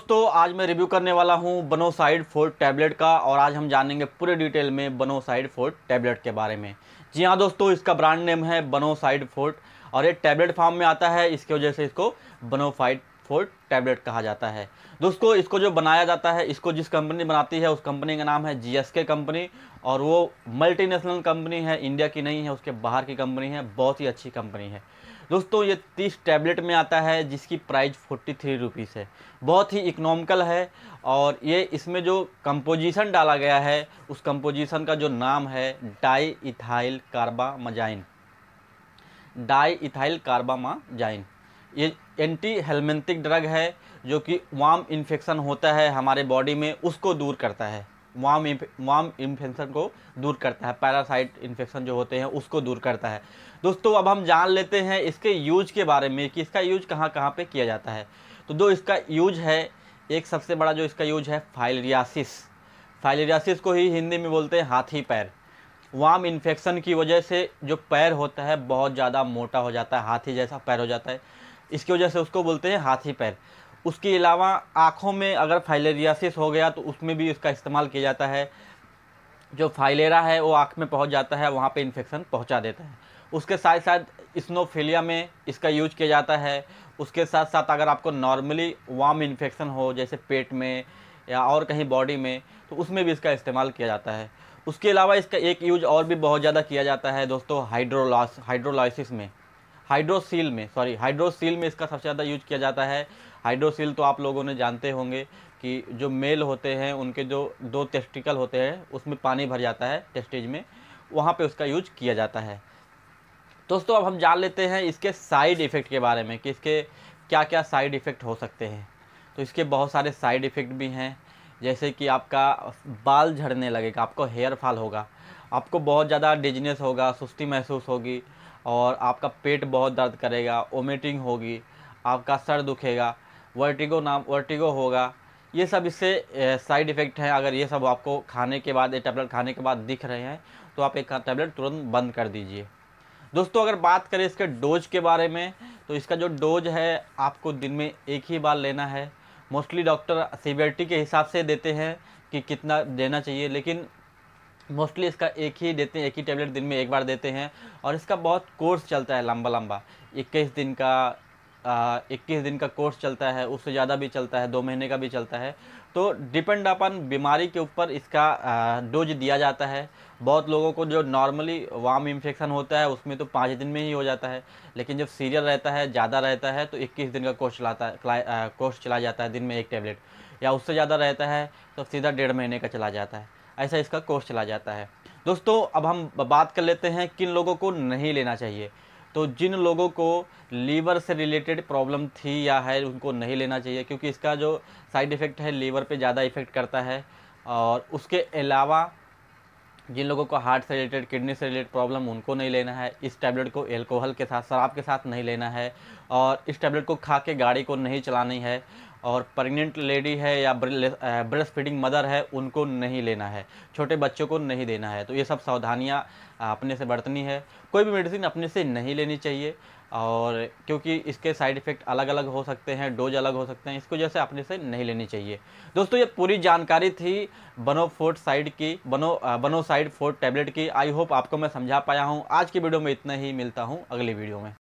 दोस्तों आज मैं रिव्यू करने वाला हूं बनोसाइड फोर टैबलेट का और आज हम जानेंगे पूरे डिटेल में बनोसाइड फोर टैबलेट के बारे में जी हाँ दोस्तों इसका ब्रांड नेम है बनोसाइड फोर्ट और ये टैबलेट फार्म में आता है इसकी वजह से इसको बनोफाइड फोल्ड टैबलेट कहा जाता है दोस्तों इसको जो बनाया जाता है इसको जिस कंपनी बनाती है उस कंपनी का नाम है जीएसके कंपनी और वो मल्टीनेशनल कंपनी है इंडिया की नहीं है उसके बाहर की कंपनी है बहुत ही अच्छी कंपनी है दोस्तों ये तीस टैबलेट में आता है जिसकी प्राइस फोर्टी थ्री रुपीज़ है बहुत ही इकनॉमिकल है और ये इसमें जो कंपोजिशन डाला गया है उस कंपोजिशन का जो नाम है diethylcarbamazine diethylcarbamazine ये एंटी हेलमेंथिक ड्रग है जो कि वाम इन्फेक्शन होता है हमारे बॉडी में उसको दूर करता है वाम वाम इन्फेक्शन को दूर करता है पैरासाइट इन्फेक्शन जो होते हैं उसको दूर करता है दोस्तों अब हम जान लेते हैं इसके यूज के बारे में कि इसका यूज कहाँ कहाँ पर किया जाता है तो दो इसका यूज है एक सबसे बड़ा जो इसका यूज है फाइलरियासिस फाइलरियासिस को ही हिंदी में बोलते हैं हाथी पैर वाम इन्फेक्शन की वजह से जो पैर होता है बहुत ज़्यादा मोटा हो जाता है हाथी जैसा पैर हो जाता है इसकी वजह से उसको बोलते हैं हाथी पैर उसके अलावा आँखों में अगर फाइलेरियासिस हो गया तो उसमें भी इसका इस्तेमाल किया जाता है जो फाइलेरा है वो आँख में पहुँच जाता है वहाँ पर इन्फेक्शन पहुँचा देता है उसके साथ साथ स्नोफिलिया में इसका यूज किया जाता है उसके साथ साथ अगर आपको नॉर्मली वाम इन्फेक्शन हो जैसे पेट में या और कहीं बॉडी में तो उसमें भी इसका इस्तेमाल किया जाता है उसके अलावा इसका एक यूज और भी बहुत ज़्यादा किया जाता है दोस्तों हाइड्रोलॉस हाइड्रोलाइसिस में हाइड्रोसील में सॉरी हाइड्रोसील में इसका सबसे ज़्यादा यूज किया जाता है हाइड्रोसील तो आप लोगों ने जानते होंगे कि जो मेल होते हैं उनके जो दो टेस्टिकल होते हैं उसमें पानी भर जाता है टेस्टेज में वहाँ पे उसका यूज किया जाता है दोस्तों अब हम जान लेते हैं इसके साइड इफ़ेक्ट के बारे में कि इसके क्या क्या साइड इफ़ेक्ट हो सकते हैं तो इसके बहुत सारे साइड इफ़ेक्ट भी हैं जैसे कि आपका बाल झड़ने लगेगा आपको हेयर फॉल होगा आपको बहुत ज़्यादा डिजनेस होगा सुस्ती महसूस होगी और आपका पेट बहुत दर्द करेगा ओमिटिंग होगी आपका सर दुखेगा वर्टिगो नाम वर्टिगो होगा ये सब इससे साइड इफ़ेक्ट हैं अगर ये सब आपको खाने के बाद ये टैबलेट खाने के बाद दिख रहे हैं तो आप एक टैबलेट तुरंत बंद कर दीजिए दोस्तों अगर बात करें इसके डोज के बारे में तो इसका जो डोज है आपको दिन में एक ही बार लेना है मोस्टली डॉक्टर सीवियरिटी के हिसाब से देते हैं कि कितना देना चाहिए लेकिन मोस्टली इसका एक ही देते हैं एक ही टेबलेट दिन में एक बार देते हैं और इसका बहुत कोर्स चलता है लंबा लंबा इक्कीस दिन का इक्कीस दिन का कोर्स चलता है उससे ज़्यादा भी चलता है दो महीने का भी चलता है तो डिपेंड अपन बीमारी के ऊपर इसका डोज दिया जाता है बहुत लोगों को जो नॉर्मली वाम इन्फेक्शन होता है उसमें तो पाँच दिन में ही हो जाता है लेकिन जब सीरियल रहता है ज़्यादा रहता है तो इक्कीस दिन का कोर्स चलाता है कोर्स चला जाता है दिन में एक टेबलेट या उससे ज़्यादा रहता है तो सीधा डेढ़ महीने का चला जाता है ऐसा इसका कोर्स चला जाता है दोस्तों अब हम बात कर लेते हैं किन लोगों को नहीं लेना चाहिए तो जिन लोगों को लीवर से रिलेटेड प्रॉब्लम थी या है उनको नहीं लेना चाहिए क्योंकि इसका जो साइड इफ़ेक्ट है लीवर पे ज़्यादा इफ़ेक्ट करता है और उसके अलावा जिन लोगों को हार्ट से रिलेटेड किडनी से रिलेटेड प्रॉब्लम उनको नहीं लेना है इस टैबलेट को एल्कोहल के साथ शराब के साथ नहीं लेना है और इस टैबलेट को खा के गाड़ी को नहीं चलानी है और प्रेग्नेंट लेडी है या ब्रेस्ट फीडिंग मदर है उनको नहीं लेना है छोटे बच्चों को नहीं देना है तो ये सब सावधानियाँ अपने से बरतनी है कोई भी मेडिसिन अपने से नहीं लेनी चाहिए और क्योंकि इसके साइड इफ़ेक्ट अलग अलग हो सकते हैं डोज अलग हो सकते हैं इसको जैसे अपने से नहीं लेनी चाहिए दोस्तों ये पूरी जानकारी थी बनो फोर्ट साइड की बनो बनो साइड फोर्ट टैबलेट की आई होप आपको मैं समझा पाया हूँ आज की वीडियो में इतना ही मिलता हूँ अगली वीडियो में